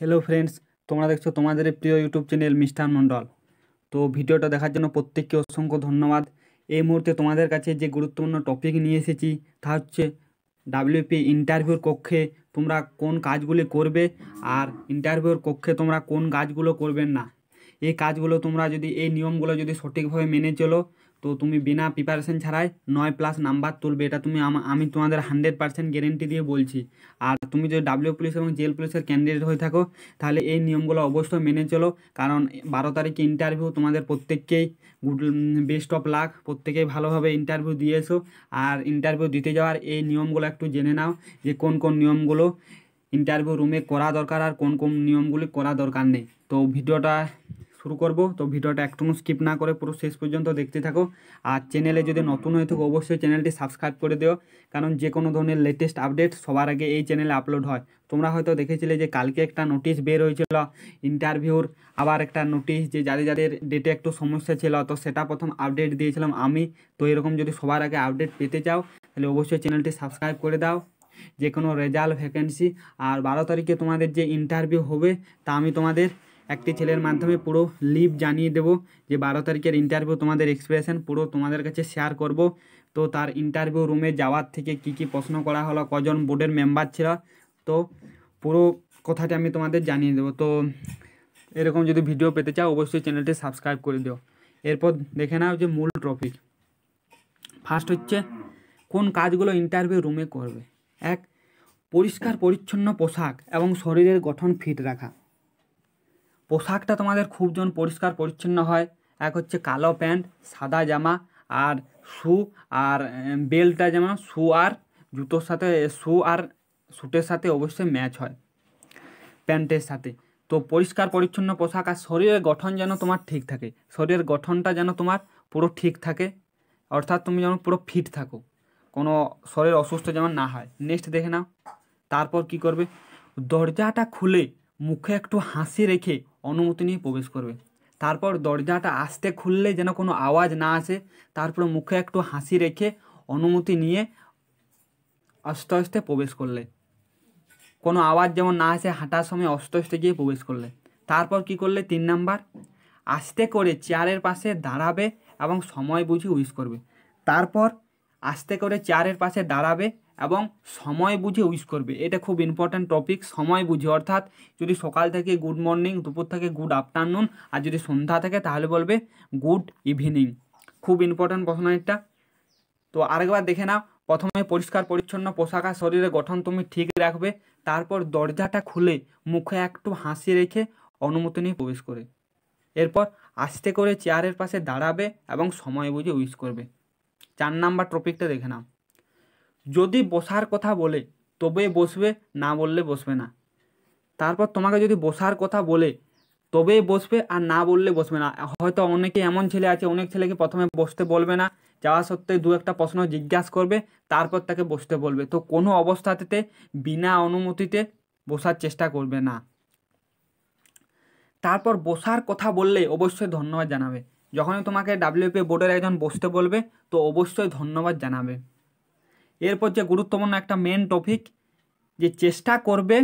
hello friends তোমরা দেখছো তোমাদের প্রিয় ইউটিউব চ্যানেল মিস্টার মণ্ডল তো ভিডিওটা দেখার জন্য প্রত্যেককে অসংখ্য ধন্যবাদ এই মুহূর্তে তোমাদের কাছে যে গুরুত্বপূর্ণ টপিক নিয়ে এসেছি তা হচ্ছে ডাব্লিউপি ইন্টারভিউর কক্ষে তোমরা কোন কাজগুলি করবে আর ইন্টারভিউর কক্ষে তোমরা কোন কাজগুলো করবে না এই কাজগুলো তোমরা যদি এই নিয়মগুলো যদি সঠিকভাবে মেনে চলো তো তুমি বিনা প্রিপারেশন ছাড়াই নয় প্লাস নাম্বার তুলবে এটা তুমি আমি তোমাদের হান্ড্রেড পার্সেন্ট গ্যারেন্টি দিয়ে বলছি আর তুমি যদি ডাব্লিউ পুলিশ এবং জেল পুলিশের ক্যান্ডিডেট হয়ে থাকো তাহলে এই নিয়মগুলো অবশ্যই মেনে চলো কারণ বারো তারিখে ইন্টারভিউ তোমাদের প্রত্যেককেই গুড বেস্ট অফ লাক প্রত্যেকেই ভালোভাবে ইন্টারভিউ দিয়ে এসো আর ইন্টারভিউ দিতে যাওয়ার এই নিয়মগুলো একটু জেনে নাও যে কোন কোন নিয়মগুলো ইন্টারভিউ রুমে করা দরকার আর কোন কোন নিয়মগুলি করা দরকার নেই তো ভিডিওটা শুরু করব তো ভিডিওটা একটু স্কিপ না করে পুরো শেষ পর্যন্ত দেখতে থাকো আর চ্যানেলে যদি নতুন হয়ে থাকো অবশ্যই চ্যানেলটি সাবস্ক্রাইব করে দিও কারণ যে কোনো ধরনের লেটেস্ট আপডেট সবার আগে এই চ্যানেলে আপলোড হয় তোমরা হয়তো দেখেছিলে যে কালকে একটা নোটিশ বের হয়েছিল ইন্টারভিউর আবার একটা নোটিশ যে যাদের যাদের ডেটে একটু সমস্যা ছিল তো সেটা প্রথম আপডেট দিয়েছিলাম আমি তো এরকম যদি সবার আগে আপডেট পেতে চাও তাহলে অবশ্যই চ্যানেলটি সাবস্ক্রাইব করে দাও যে কোনো রেজাল্ট ভ্যাকেন্সি আর বারো তারিখে তোমাদের যে ইন্টারভিউ হবে তা আমি তোমাদের একটি ছেলের মাধ্যমে পুরো লিভ জানিয়ে দেব যে বারো তারিখের ইন্টারভিউ তোমাদের এক্সপ্রেশন পুরো তোমাদের কাছে শেয়ার করব তো তার ইন্টারভিউ রুমে যাওয়ার থেকে কি কি প্রশ্ন করা হলো কজন বোর্ডের মেম্বার ছিল তো পুরো কথাটা আমি তোমাদের জানিয়ে দেবো তো এরকম যদি ভিডিও পেতে চাও অবশ্যই চ্যানেলটি সাবস্ক্রাইব করে দিও এরপর দেখে নাও যে মূল টপিক ফার্স্ট হচ্ছে কোন কাজগুলো ইন্টারভিউ রুমে করবে এক পরিষ্কার পরিচ্ছন্ন পোশাক এবং শরীরের গঠন ফিট রাখা পোশাকটা তোমাদের খুব জন পরিষ্কার পরিচ্ছন্ন হয় এক হচ্ছে কালো প্যান্ট সাদা জামা আর শু আর বেল্টটা যেমন শু আর জুতোর সাথে শু আর শ্যুটের সাথে অবশ্যই ম্যাচ হয় প্যান্টের সাথে তো পরিষ্কার পরিচ্ছন্ন পোশাক আর শরীরের গঠন যেন তোমার ঠিক থাকে শরীরের গঠনটা যেন তোমার পুরো ঠিক থাকে অর্থাৎ তুমি যেন পুরো ফিট থাকো কোনো শরীর অসুস্থ যেমন না হয় নেক্সট দেখে নাও তারপর কি করবে দরজাটা খুলে মুখে একটু হাসি রেখে অনুমতি নিয়ে প্রবেশ করবে তারপর দরজাটা আস্তে খুললে যেন কোনো আওয়াজ না আসে তারপর মুখে একটু হাসি রেখে অনুমতি নিয়ে আস্তে আস্তে প্রবেশ করলে কোনো আওয়াজ যেমন না আসে হাঁটার সময় আস্তে আস্তে গিয়ে প্রবেশ করলে তারপর কি করলে তিন নাম্বার আস্তে করে চেয়ারের পাশে দাঁড়াবে এবং সময় বুঝে উইশ করবে তারপর আস্তে করে চেয়ারের পাশে দাঁড়াবে এবং সময় বুঝে উইস করবে এটা খুব ইম্পর্ট্যান্ট টপিক সময় বুঝে অর্থাৎ যদি সকাল থেকে গুড মর্নিং দুপুর থেকে গুড আফটারনুন আর যদি সন্ধ্যা থাকে তাহলে বলবে গুড ইভিনিং খুব ইম্পর্ট্যান্ট প্রশ্ন এটা তো আরেকবার দেখে নাও প্রথমে পরিষ্কার পরিচ্ছন্ন পোশাক আর শরীরের গঠন তুমি ঠিক রাখবে তারপর দরজাটা খুলে মুখে একটু হাসি রেখে অনুমতি নিয়ে প্রবেশ করে এরপর আস্তে করে চেয়ারের পাশে দাঁড়াবে এবং সময় বুঝে উইস করবে চার নাম্বার টপিকটা দেখে নাও যদি বসার কথা বলে তবে বসবে না বললে বসবে না তারপর তোমাকে যদি বসার কথা বলে তবেই বসবে আর না বললে বসবে না হয়তো অনেকে এমন ছেলে আছে অনেক ছেলেকে প্রথমে বসতে বলবে না যাওয়া সত্ত্বেও দু একটা প্রশ্ন জিজ্ঞাসা করবে তারপর তাকে বসতে বলবে তো কোনো অবস্থাতে বিনা অনুমতিতে বসার চেষ্টা করবে না তারপর বসার কথা বললে অবশ্যই ধন্যবাদ জানাবে যখনই তোমাকে ডাব্লিউপি বোর্ডের একজন বসতে বলবে তো অবশ্যই ধন্যবাদ জানাবে এরপর যে গুরুত্বপূর্ণ একটা মেন টপিক যে চেষ্টা করবে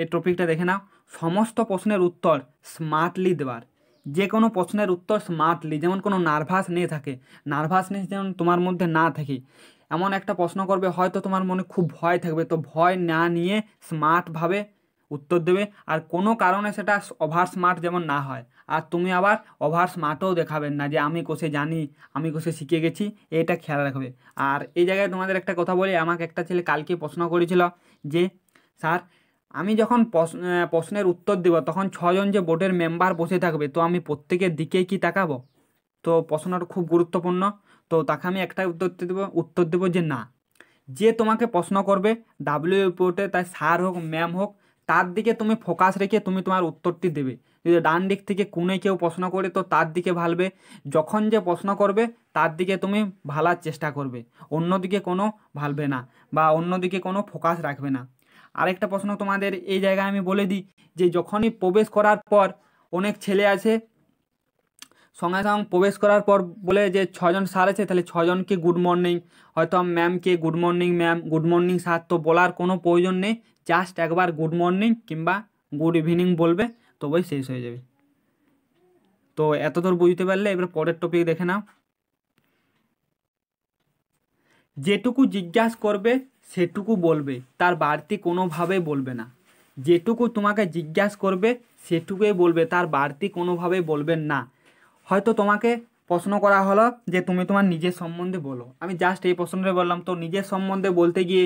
এই টপিকটা দেখে নাও সমস্ত প্রশ্নের উত্তর স্মার্টলি দেওয়ার যে কোনো প্রশ্নের উত্তর স্মার্টলি যেমন কোনো নার্ভাস নার্ভাসনেস থাকে নার্ভাসনেস যেমন তোমার মধ্যে না থাকে এমন একটা প্রশ্ন করবে হয়তো তোমার মনে খুব ভয় থাকবে তো ভয় না নিয়ে স্মার্টভাবে উত্তর দেবে আর কোনো কারণে সেটা ওভার স্মার্ট যেমন না হয় আর তুমি আবার ওভার স্মার্টও দেখাবেন না যে আমি কোষে জানি আমি কোষে শিখে গেছি এটা খেয়াল রাখবে আর এই জায়গায় তোমাদের একটা কথা বলি আমাকে একটা ছেলে কালকে প্রশ্ন করেছিল যে স্যার আমি যখন প্রশ্নের উত্তর দেব তখন ছজন যে বোর্ডের মেম্বার বসে থাকবে তো আমি প্রত্যেকের দিকে কি তাকাবো তো প্রশ্নটা খুব গুরুত্বপূর্ণ তো তাকে আমি একটাই উত্তর দেবো উত্তর দেবো যে না যে তোমাকে প্রশ্ন করবে ডাব্লিউ রিপোর্টে তাই স্যার হোক ম্যাম হোক তার দিকে তুমি ফোকাস রেখে তুমি তোমার উত্তরটি দেবে যদি ডান দিক থেকে কোণে কেউ প্রশ্ন করে তো তার দিকে ভালবে যখন যে প্রশ্ন করবে তার দিকে তুমি ভালার চেষ্টা করবে অন্যদিকে কোনো ভালবে না বা অন্যদিকে কোনো ফোকাস রাখবে না আরেকটা প্রশ্ন তোমাদের এই জায়গায় আমি বলে দিই যে যখনই প্রবেশ করার পর অনেক ছেলে আছে সঙ্গে সঙ্গে প্রবেশ করার পর বলে যে ছজন স্যার আছে তাহলে ছজনকে গুড মর্নিং হয়তো ম্যামকে good morning ma'am good morning sir তো বলার কোনো প্রয়োজন নেই জাস্ট একবার গুড মর্নিং কিংবা গুড ইভিনিং বলবে তবেই শেষ হয়ে যাবে তো এত তোর বুঝতে পারলে এবার পরের টপিক দেখে নাও যেটুকু জিজ্ঞাসা করবে সেটুকু বলবে তার বাড়তি কোনোভাবেই বলবে না যেটুকু তোমাকে জিজ্ঞাসা করবে সেটুকুই বলবে তার বাড়তি কোনোভাবেই বলবেন না হয়তো তোমাকে প্রশ্ন করা হলো যে তুমি তোমার নিজের সম্বন্ধে বলো আমি জাস্ট এই প্রশ্নটা বললাম তো নিজের সম্বন্ধে বলতে গিয়ে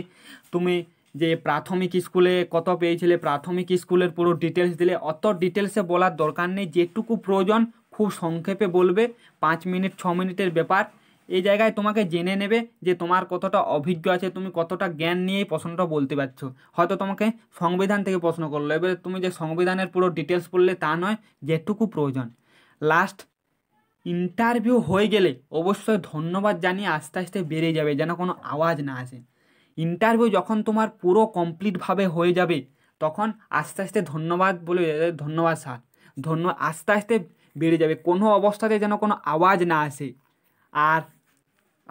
তুমি যে প্রাথমিক স্কুলে কত পেয়েছিলে প্রাথমিক স্কুলের পুরো ডিটেলস দিলে অত ডিটেলসে বলার দরকার নেই যেটুকু প্রয়োজন খুব সংক্ষেপে বলবে পাঁচ মিনিট ছ মিনিটের ব্যাপার এই জায়গায় তোমাকে জেনে নেবে যে তোমার কতটা অভিজ্ঞ আছে তুমি কতটা জ্ঞান নিয়েই প্রশ্নটা বলতে পারছ হয়তো তোমাকে সংবিধান থেকে প্রশ্ন করলো এবারে তুমি যে সংবিধানের পুরো ডিটেলস বললে তা নয় যেটুকু প্রয়োজন লাস্ট ইন্টারভিউ হয়ে গেলে অবশ্যই ধন্যবাদ জানিয়ে আস্তে আস্তে বেড়ে যাবে যেন কোনো আওয়াজ না আসে ইন্টারভিউ যখন তোমার পুরো কমপ্লিটভাবে হয়ে যাবে তখন আস্তে আস্তে ধন্যবাদ বলে ধন্যবাদ স্যার ধন্য আস্তে আস্তে বেড়ে যাবে কোনো অবস্থাতে যেন কোনো আওয়াজ না আসে আর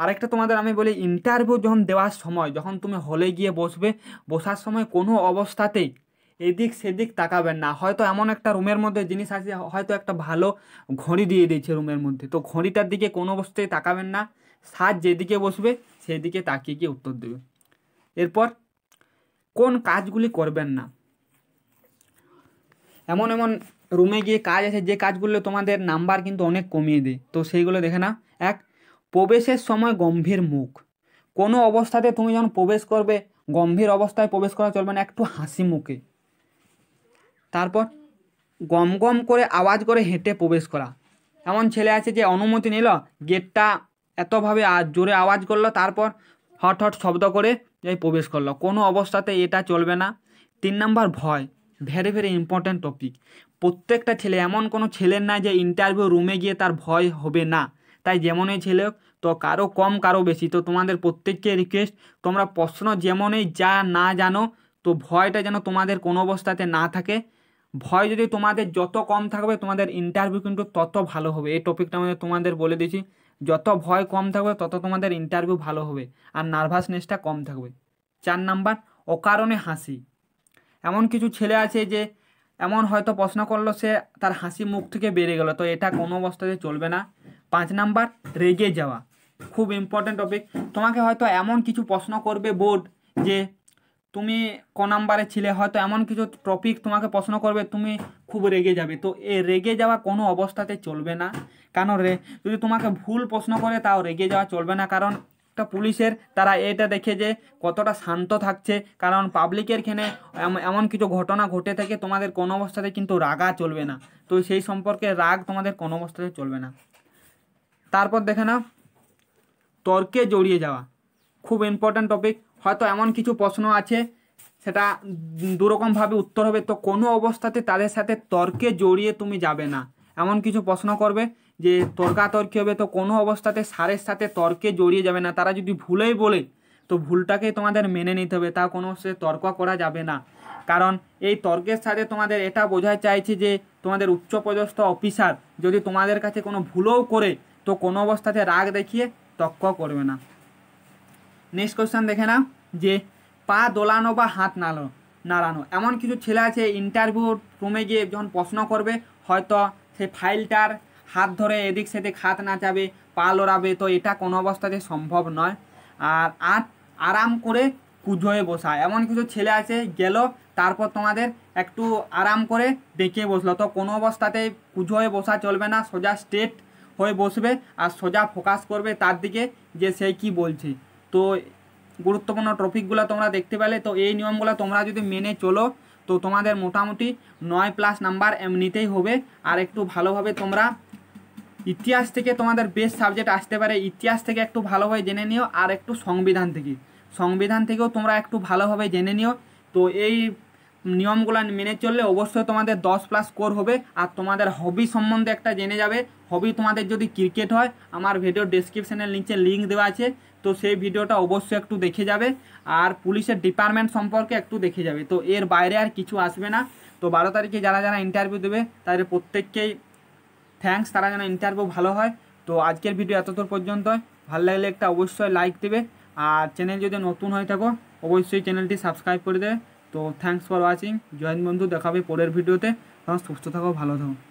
আরেকটা তোমাদের আমি বলি ইন্টারভিউ যখন দেওয়ার সময় যখন তুমি হলে গিয়ে বসবে বসার সময় কোনো অবস্থাতেই এদিক সেদিক তাকাবেন না হয়তো এমন একটা রুমের মধ্যে জিনিস আছে হয়তো একটা ভালো ঘড়ি দিয়ে দিয়েছে রুমের মধ্যে তো ঘড়িটার দিকে কোনো অবস্থায় তাকাবেন না সার যেদিকে বসবে সেদিকে তাকিয়ে গিয়ে উত্তর দেবে এরপর কোন কাজগুলি করবেন না এমন এমন রুমে গিয়ে কাজ আছে যে কাজগুলো তোমাদের নাম্বার কিন্তু অনেক কমিয়ে দেয় তো সেইগুলো দেখে না এক প্রবেশের সময় গম্ভীর মুখ কোনো অবস্থাতে তুমি যখন প্রবেশ করবে গম্ভীর অবস্থায় প্রবেশ করা চলবে না একটু হাসি মুখে তারপর গম গম করে আওয়াজ করে হেঁটে প্রবেশ করা এমন ছেলে আছে যে অনুমতি নিল গেটটা এতভাবে জোরে আওয়াজ করলো তারপর হট হট শব্দ করে প্রবেশ করলো কোনো অবস্থাতে এটা চলবে না তিন নাম্বার ভয় ভেরি ভেরি ইম্পর্ট্যান্ট টপিক প্রত্যেকটা ছেলে এমন কোনো ছেলের না যে ইন্টারভিউ রুমে গিয়ে তার ভয় হবে না তাই যেমনই ছেলে তো কারো কম কারো বেশি তো তোমাদের প্রত্যেককে রিকোয়েস্ট তোমরা প্রশ্ন যেমনই যা না জানো তো ভয়টা যেন তোমাদের কোনো অবস্থাতে না থাকে ভয় যদি তোমাদের যত কম থাকবে তোমাদের ইন্টারভিউ কিন্তু তত ভালো হবে এই টপিকটা আমাদের তোমাদের বলে দিয়েছি যত ভয় কম থাকবে তত তোমাদের ইন্টারভিউ ভালো হবে আর নার্ভাসনেসটা কম থাকবে চার নাম্বার অকারণে হাসি এমন কিছু ছেলে আছে যে এমন হয়তো প্রশ্ন করলো সে তার হাসি মুখ থেকে বেড়ে গেল তো এটা কোনো অবস্থাতে চলবে না পাঁচ নাম্বার রেগে যাওয়া খুব ইম্পর্ট্যান্ট টপিক তোমাকে হয়তো এমন কিছু প্রশ্ন করবে বোর্ড যে তুমি ক নাম্বারে ছিলে হয়তো এমন কিছু টপিক তোমাকে প্রশ্ন করবে তুমি খুব রেগে যাবে তো এ রেগে যাওয়া কোনো অবস্থাতে চলবে না কেন রে যদি তোমাকে ভুল প্রশ্ন করে তাও রেগে যাওয়া চলবে না কারণ একটা পুলিশের তারা এটা দেখে যে কতটা শান্ত থাকছে কারণ পাবলিকের খেনে এমন কিছু ঘটনা ঘটে থাকে তোমাদের কোনো অবস্থাতে কিন্তু রাগা চলবে না তো সেই সম্পর্কে রাগ তোমাদের কোনো অবস্থাতে চলবে না তারপর দেখে না তর্কে জড়িয়ে যাওয়া খুব ইম্পর্ট্যান্ট টপিক হয়তো এমন কিছু প্রশ্ন আছে সেটা দুরকমভাবে উত্তর হবে তো কোনো অবস্থাতে তাদের সাথে তর্কে জড়িয়ে তুমি যাবে না এমন কিছু প্রশ্ন করবে যে তর্কাতর্কি হবে তো কোনো অবস্থাতে সারের সাথে তর্কে জড়িয়ে যাবে না তারা যদি ভুলেই বলে তো ভুলটাকে তোমাদের মেনে নিতে হবে তা কোনো সে তর্ক করা যাবে না কারণ এই তর্কের সাথে তোমাদের এটা বোঝা চাইছে যে তোমাদের উচ্চপদস্থ অফিসার যদি তোমাদের কাছে কোনো ভুলও করে তো কোনো অবস্থাতে রাগ দেখিয়ে তর্ক করবে না নেক্সট কোয়েশ্চান দেখে না যে পা দোলানো বা হাত নাড়ানো নাড়ানো এমন কিছু ছেলে আছে ইন্টারভিউ রুমে গিয়ে যখন প্রশ্ন করবে হয়তো সেই ফাইলটার হাত ধরে এদিক সেদিক হাত নাচাবে পা লড়াবে তো এটা কোনো অবস্থাতে সম্ভব নয় আর আরাম করে কুজোয়ে বসা এমন কিছু ছেলে আছে গেল তারপর তোমাদের একটু আরাম করে ডেকে বসলো তো কোনো অবস্থাতে কুজোয়ে বসা চলবে না সোজা স্ট্রেট হয়ে বসবে আর সোজা ফোকাস করবে তার দিকে যে সে কি বলছে তো গুরুত্বপূর্ণ ট্রফিকগুলো তোমরা দেখতে পেলে তো এই নিয়মগুলো তোমরা যদি মেনে চলো তো তোমাদের মোটামুটি নয় প্লাস নাম্বার এমনিতেই হবে আর একটু ভালোভাবে তোমরা ইতিহাস থেকে তোমাদের বেস্ট সাবজেক্ট আসতে পারে ইতিহাস থেকে একটু ভালোভাবে জেনে নিও আর একটু সংবিধান থেকে সংবিধান থেকেও তোমরা একটু ভালোভাবে জেনে নিও তো এই নিয়মগুলো মেনে চললে অবশ্যই তোমাদের দশ প্লাস স্কোর হবে আর তোমাদের হবি সম্বন্ধে একটা জেনে যাবে হবি তোমাদের যদি ক্রিকেট হয় আমার ভিডিও ডিসক্রিপশানের নিচে লিঙ্ক দেওয়া আছে তো সেই ভিডিওটা অবশ্যই একটু দেখে যাবে আর পুলিশের ডিপার্টমেন্ট সম্পর্কে একটু দেখে যাবে তো এর বাইরে আর কিছু আসবে না তো বারো তারিখে যারা যারা ইন্টারভিউ দেবে তাদের প্রত্যেককেই থ্যাংকস তারা যেন ইন্টারভিউ ভালো হয় তো আজকের ভিডিও এতদূর পর্যন্ত ভালো লাগলে একটা অবশ্যই লাইক দেবে আর চ্যানেল যদি নতুন হয়ে থাকো অবশ্যই চ্যানেলটি সাবস্ক্রাইব করে দেবে তো থ্যাংকস ফর ওয়াচিং জয়েন বন্ধু দেখাবে পরের ভিডিওতে সুস্থ থাকো ভালো থাকো